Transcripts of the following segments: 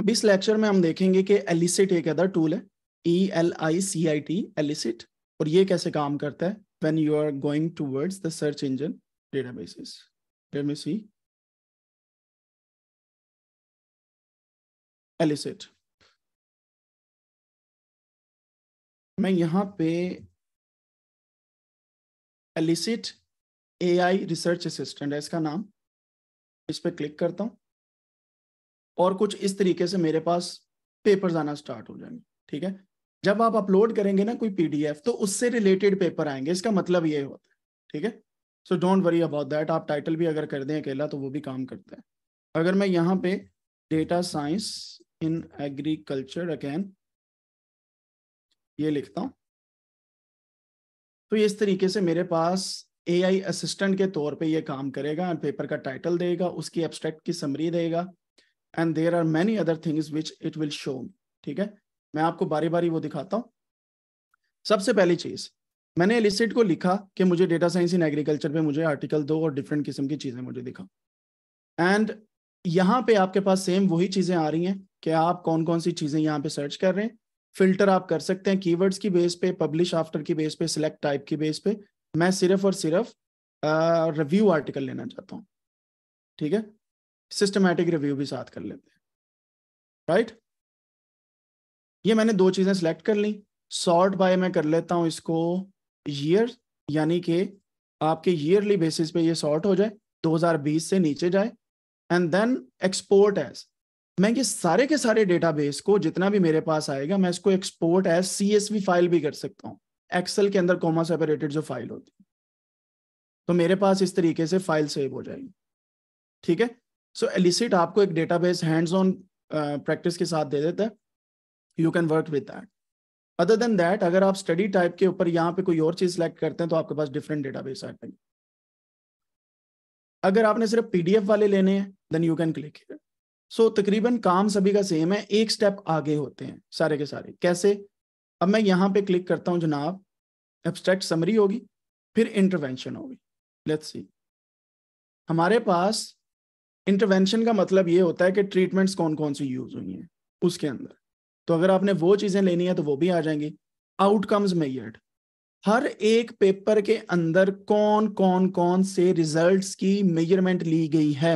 अब इस लेक्चर में हम देखेंगे कि एलिसिट एक अदर टूल है E L I C I T Elicit और ये कैसे काम करता है when you are going towards the search engine data basis Elicit मैं यहाँ पे एलिसिट एआई रिसर्च असिस्टेंट है इसका नाम इस पर क्लिक करता हूँ और कुछ इस तरीके से मेरे पास पेपर्स आना स्टार्ट हो जाएंगे ठीक है जब आप अपलोड करेंगे ना कोई पीडीएफ तो उससे रिलेटेड पेपर आएंगे इसका मतलब ये होता है ठीक है so don't worry about that आप टाइटल भी अगर कर दें अकेला तो वो भी काम करता है अगर मैं यहाँ पे data science in agriculture again ये लिखता हूँ तो इस तरीके से मेरे पास ए आई असिस्टेंट के तौर पे ये काम करेगा पेपर का टाइटल देगा उसकी एब्स्ट्रैक्ट की समरी देगा and there are many other things which it will show ठीक है मैं आपको बारी बारी वो दिखाता हूँ सबसे पहली चीज मैंने एलिसिट को लिखा कि मुझे डेटा साइंस इन एग्रीकल्चर पे मुझे आर्टिकल दो और डिफरेंट किस्म की चीजें मुझे दिखा एंड यहाँ पे आपके पास सेम वही चीजें आ रही हैं कि आप कौन कौन सी चीजें यहाँ पे सर्च कर रहे हैं फिल्टर आप कर सकते हैं कीवर्ड्स की बेस पे पब्लिश आफ्टर की बेस पे सिलेक्ट टाइप की बेस पे मैं सिर्फ और सिर्फ रिव्यू आर्टिकल लेना चाहता हूँ ठीक है सिस्टमैटिक रिव्यू भी साथ कर लेते हैं राइट ये मैंने दो चीजें सिलेक्ट कर ली सॉर्ट बाय मैं कर लेता हूं इसको ईयर यानी कि आपके ईयरली बेसिस पे ये सॉर्ट हो जाए 2020 से नीचे जाए एंड देन एक्सपोर्ट एज मैं ये सारे के सारे डेटाबेस को जितना भी मेरे पास आएगा मैं इसको एक्सपोर्ट एज सी फाइल भी कर सकता हूँ एक्सेल के अंदर कॉमा सेपरेटेड जो फाइल होती है तो मेरे पास इस तरीके से फाइल सेव हो जाएगी ठीक है सो एलिसिट आपको एक डेटाबेस हैंड्स ऑन प्रैक्टिस के साथ दे देता है you can work with that other than that अगर आप स्टडी टाइप के ऊपर यहाँ पे कोई और चीज सेलेक्ट करते हैं तो आपके पास डिफरेंट डेटाबेस आ जाएंगे अगर आपने सिर्फ पीडीएफ वाले लेने हैं then you can click so तकरीबन काम सभी का सेम है एक स्टेप आगे होते हैं सारे के सारे कैसे अब मैं यहाँ पे क्लिक करता हूँ जनाब एब्स्ट्रैक्ट समरी होगी फिर इंटरवेंशन होगी लेट्स सी हमारे पास इंटरवेंशन का मतलब ये होता है कि ट्रीटमेंट्स कौन कौन सी यूज हुई हैं उसके अंदर तो अगर आपने वो चीज़ें लेनी है तो वो भी आ जाएंगी आउटकम्स मेयर्ड हर एक पेपर के अंदर कौन कौन कौन से रिजल्ट्स की मेजरमेंट ली गई है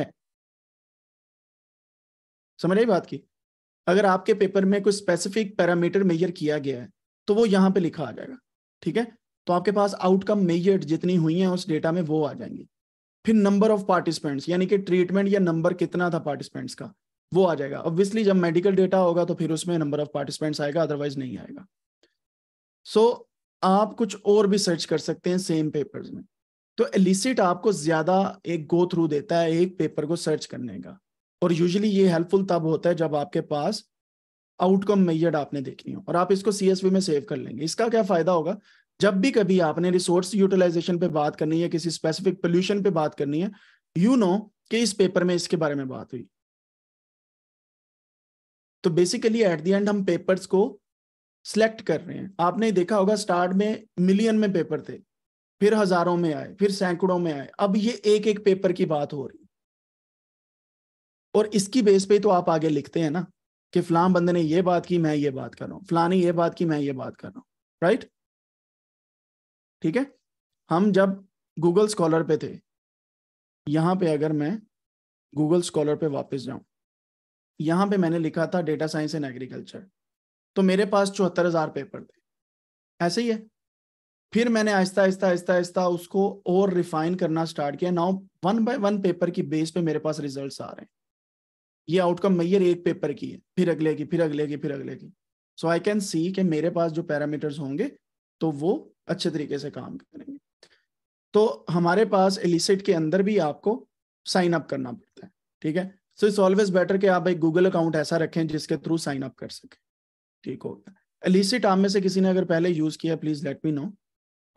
समझ रही बात की अगर आपके पेपर में कोई स्पेसिफिक पैरामीटर मेजर किया गया है तो वो यहां पे लिखा आ जाएगा ठीक है तो आपके पास आउटकम मेजर्ड जितनी हुई हैं उस डेटा में वो आ जाएंगी फिर नंबर ऑफ पार्टिसिपेंट्स यानी कि ट्रीटमेंट या नंबर कितना था पार्टिसिपेंट्स का वो आ जाएगा ऑब्वियसली जब मेडिकल डेटा होगा तो फिर उसमें नंबर ऑफ पार्टिसिपेंट्स आएगा अदरवाइज नहीं आएगा सो so, आप कुछ और भी सर्च कर सकते हैं सेम पेपर्स में तो एलिसिट आपको ज्यादा एक गो थ्रू देता है एक पेपर को सर्च करने का और यूजली ये हेल्पफुल तब होता है जब आपके पास आउटकम मेजर्ड आपने देखनी हो और आप इसको सीएसवी में सेव कर लेंगे इसका क्या फायदा होगा जब भी कभी आपने रिसोर्स यूटिलाइजेशन पे बात करनी है किसी स्पेसिफिक पोल्यूशन पे बात करनी है यू नो कि इस पेपर में इसके बारे में बात हुई तो बेसिकली एट द एंड हम पेपर्स को सिलेक्ट कर रहे हैं आपने देखा होगा स्टार्ट में मिलियन में पेपर थे फिर हजारों में आए फिर सैकड़ों में आए अब ये एक एक पेपर की बात हो रही और इसकी बेस पे तो आप आगे लिखते हैं ना कि फलां बंदे ने ये बात की मैं ये बात कर रहा हूँ फलां ने ये बात की मैं ये बात कर रहा हूँ राइट ठीक है हम जब गूगल स्कॉलर पे थे यहाँ पे अगर मैं गूगल स्कॉलर पे वापस जाऊँ यहाँ पे मैंने लिखा था डेटा साइंस एंड एग्रीकल्चर तो मेरे पास चौहत्तर हजार पेपर थे ऐसे ही है फिर मैंने आहिस्ता आहिस्ता आहिस्ता आहिस्ता उसको और रिफाइन करना स्टार्ट किया now one by one paper की बेस पे मेरे पास रिजल्ट्स आ रहे हैं ये आउटकम मैयर एक पेपर की है फिर अगले की फिर अगले की फिर अगले की सो आई कैन सी कि मेरे पास जो पैरामीटर्स होंगे तो वो अच्छे तरीके से काम करेंगे तो हमारे पास एलिसिट के अंदर भी आपको साइन अप करना पड़ता है ठीक है सो इट्स ऑलवेज बेटर कि आप एक गूगल अकाउंट ऐसा रखें जिसके थ्रू साइन अप कर सकें ठीक गया एलिसिट आप में से किसी ने अगर पहले यूज़ किया please let me know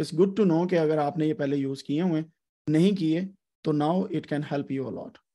it's good to know कि अगर आपने ये पहले यूज़ किए हुए नहीं किए तो now it can help you allot